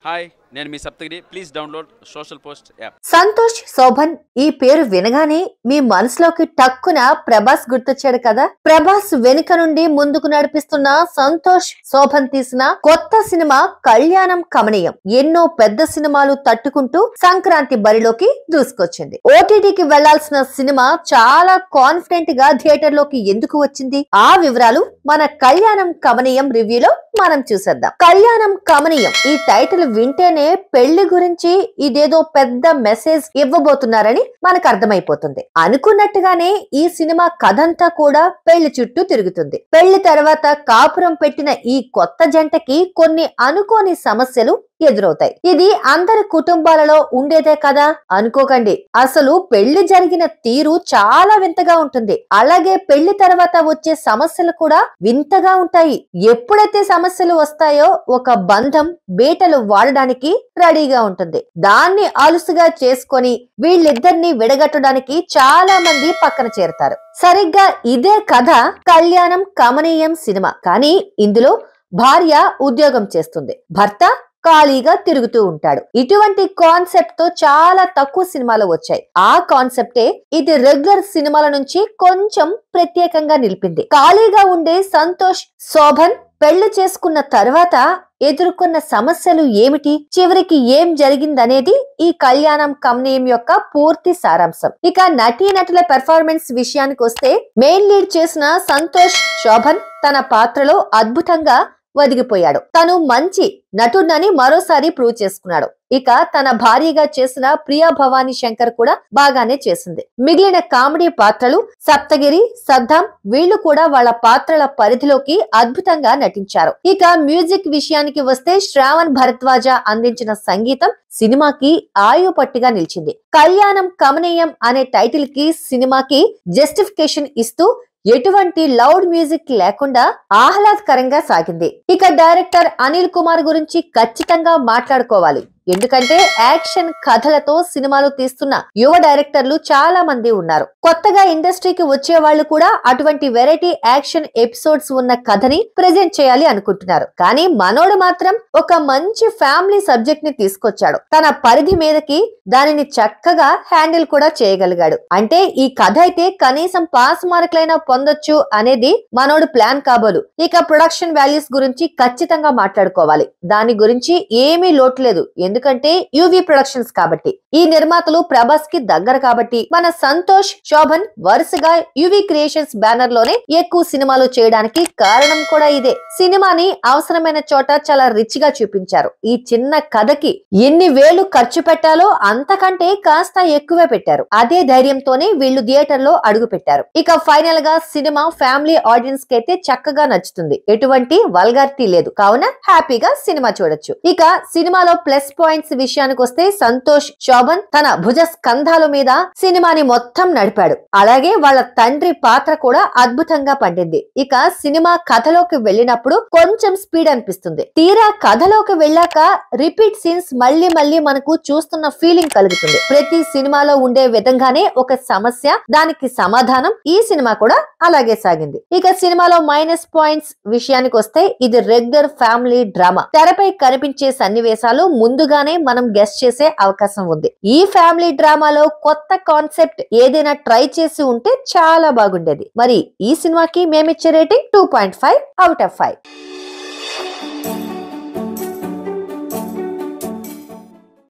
Hi నేను మీ Saptagiri please download social post app Santosh Shobhan ఈ పేరు వినగానే మీ మనసులోకి టక్కున ప్రభాస్ గుర్తొచ్చాడు కదా ప్రభాస్ వెనుక నుండి ముందుకు నడిపిస్తున్న సంతోష్ శోభన్ తీసిన కొత్త సినిమా కళ్యాణం కమనీయం ఎన్నో పెద్ద సినిమాలు తట్టుకుంటూ సంక్రాంతి బరిలోకి దూసుకొచ్చింది ఓటీటీకి వెళ్లాల్సిన సినిమా చాలా కాన్ఫిడెంట్ గా థియేటర్ లోకి ఎందుకు వచ్చింది ఆ వివరాలు మన కళ్యాణం కమనీయం రివ్యూలో మనం చూసేద్దాం కళ్యాణం కమనీయం ఈ టైటిల్ వింటేనే వెంటనే పెళ్లి గురించి ఇదేదో పెద్ద మెసేజ్ ఇవ్వబోతున్నారని మనకు అర్థమైపోతుంది అనుకున్నట్టుగానే ఈ సినిమా కథంతా కూడా పెళ్లి చుట్టూ తిరుగుతుంది పెళ్లి తర్వాత కాపురం పెట్టిన ఈ కొత్త జంటకి కొన్ని అనుకోని సమస్యలు ఎదురవుతాయి ఇది అందరి కుటుంబాలలో ఉండేదే కదా అనుకోకండి అసలు పెళ్లి జరిగిన తీరు చాలా వింతగా ఉంటుంది అలాగే పెళ్లి తర్వాత వచ్చే సమస్యలు కూడా వింతగా ఉంటాయి ఎప్పుడైతే సమస్యలు వస్తాయో ఒక బంధం బేటలు వాడడానికి రెడీగా ఉంటుంది దాన్ని ఆలుసుగా చేసుకొని వీళ్ళిద్దరిని విడగట్టడానికి చాలా మంది పక్కన చేరతారు సరిగ్గా ఇదే కథ కళ్యాణం కమనీయం సినిమా కానీ ఇందులో భార్య ఉద్యోగం చేస్తుంది భర్త ఖాళీగా తిరుగుతూ ఉంటాడు ఇటువంటి కాన్సెప్ట్ తో చాలా తక్కువ సినిమాలు వచ్చాయి ఆ కాన్సెప్టే ఇది రెగ్యులర్ సినిమాల నుంచి కొంచెం ప్రత్యేకంగా నిలిపింది ఖాళీగా ఉండే సంతోష్ శోభన్ పెళ్లి చేసుకున్న తర్వాత ఎదుర్కొన్న సమస్యలు ఏమిటి చివరికి ఏం జరిగిందనేది ఈ కళ్యాణం కమ్నేయం యొక్క పూర్తి సారాంశం ఇక నటీ నటుల పెర్ఫార్మెన్స్ విషయానికి వస్తే మెయిన్ లీడ్ చేసిన సంతోష్ శోభన్ తన పాత్రలో అద్భుతంగా వదిగిపోయాడు తను మంచి నటుడని మరోసారి ప్రూవ్ చేసుకున్నాడు ఇక తన భార్యగా చేసిన ప్రియా భవానీ శంకర్ కూడా బాగానే చేసింది మిగిలిన కామెడీ పాత్రలు సప్తగిరి సద్దాం వీళ్లు కూడా వాళ్ళ పాత్రల పరిధిలోకి అద్భుతంగా నటించారు ఇక మ్యూజిక్ విషయానికి వస్తే శ్రావణ్ భరద్వాజ అందించిన సంగీతం సినిమాకి ఆయు పట్టిగా నిలిచింది కళ్యాణం కమనీయం అనే టైటిల్ కి సినిమాకి జస్టిఫికేషన్ ఇస్తూ ఎటువంటి లౌడ్ మ్యూజిక్ లేకుండా ఆహ్లాదకరంగా సాగింది ఇక డైరెక్టర్ అనిల్ కుమార్ గురించి ఖచ్చితంగా మాట్లాడుకోవాలి ఎందుకంటే యాక్షన్ కథలతో సినిమాలు తీస్తున్న యువ డైరెక్టర్లు చాలా మంది ఉన్నారు కొత్తగా ఇండస్ట్రీకి వచ్చే వాళ్ళు కూడా అటువంటి వెరైటీ యాక్షన్ ఎపిసోడ్స్ ఉన్న కథని ప్రజెంట్ చేయాలి అనుకుంటున్నారు కానీ మనోడు మాత్రం ఒక మంచి ఫ్యామిలీ సబ్జెక్ట్ ని తీసుకొచ్చాడు తన పరిధి మీదకి దానిని చక్కగా హ్యాండిల్ కూడా చేయగలిగాడు అంటే ఈ కథ అయితే కనీసం పాస్ మార్కులైనా పొందొచ్చు అనేది మనోడు ప్లాన్ కాబోలు ఇక ప్రొడక్షన్ వాల్యూస్ గురించి ఖచ్చితంగా మాట్లాడుకోవాలి దాని గురించి ఏమీ లోట్లేదు ఎందుకంటే యువి ప్రొడక్షన్స్ కాబట్టి ఈ నిర్మాతలు ప్రభాస్ కి దగ్గర కాబట్టి మన సంతోష్ శోభన్ వరుసగా యువి క్రియేషన్స్ బ్యానర్ లోనే ఎక్కువ సినిమాలు చేయడానికి కారణం కూడా ఇదే సినిమాని అవసరమైన చోట చాలా రిచ్ గా చూపించారు ఈ చిన్న కథకి ఎన్ని వేలు ఖర్చు పెట్టాలో అంతకంటే కాస్త ఎక్కువే పెట్టారు అదే ధైర్యంతోనే వీళ్ళు థియేటర్ లో అడుగు పెట్టారు ఇక ఫైనల్ గా సినిమా ఫ్యామిలీ ఆడియన్స్ కి అయితే చక్కగా నచ్చుతుంది ఎటువంటి వల్గారిటీ లేదు కావున హ్యాపీగా సినిమా చూడొచ్చు ఇక సినిమాలో ప్లస్ పాయింట్స్ విషయానికి వస్తే సంతోష్ శోభన్ తన భుజ స్కంధాల మీద సినిమాని మొత్తం నడిపాడు అలాగే వాళ్ళ తండ్రి పాత్ర కూడా అద్భుతంగా పండింది ఇక సినిమా కథలోకి వెళ్ళినప్పుడు కొంచెం స్పీడ్ అనిపిస్తుంది తీరా కథలోకి వెళ్ళాక రిపీట్ సీన్స్ మళ్ళీ మళ్ళీ మనకు చూస్తున్న ఫీలింగ్ కలుగుతుంది ప్రతి సినిమాలో ఉండే విధంగానే ఒక సమస్య దానికి సమాధానం ఈ సినిమా కూడా అలాగే సాగింది ఇక సినిమాలో మైనస్ పాయింట్స్ విషయానికి వస్తే ఇది రెగ్యులర్ ఫ్యామిలీ డ్రామా తెరపై కనిపించే సన్నివేశాలు ముందుగా ముందుగానే మనం గెస్ట్ చేసే అవకాశం ఉంది ఈ ఫ్యామిలీ డ్రామాలో కొత్త కాన్సెప్ట్ ఏదైనా ట్రై చేసి ఉంటే చాలా బాగుండేది మరి ఈ సినిమాకి మేమిచ్చే rating two point five out of five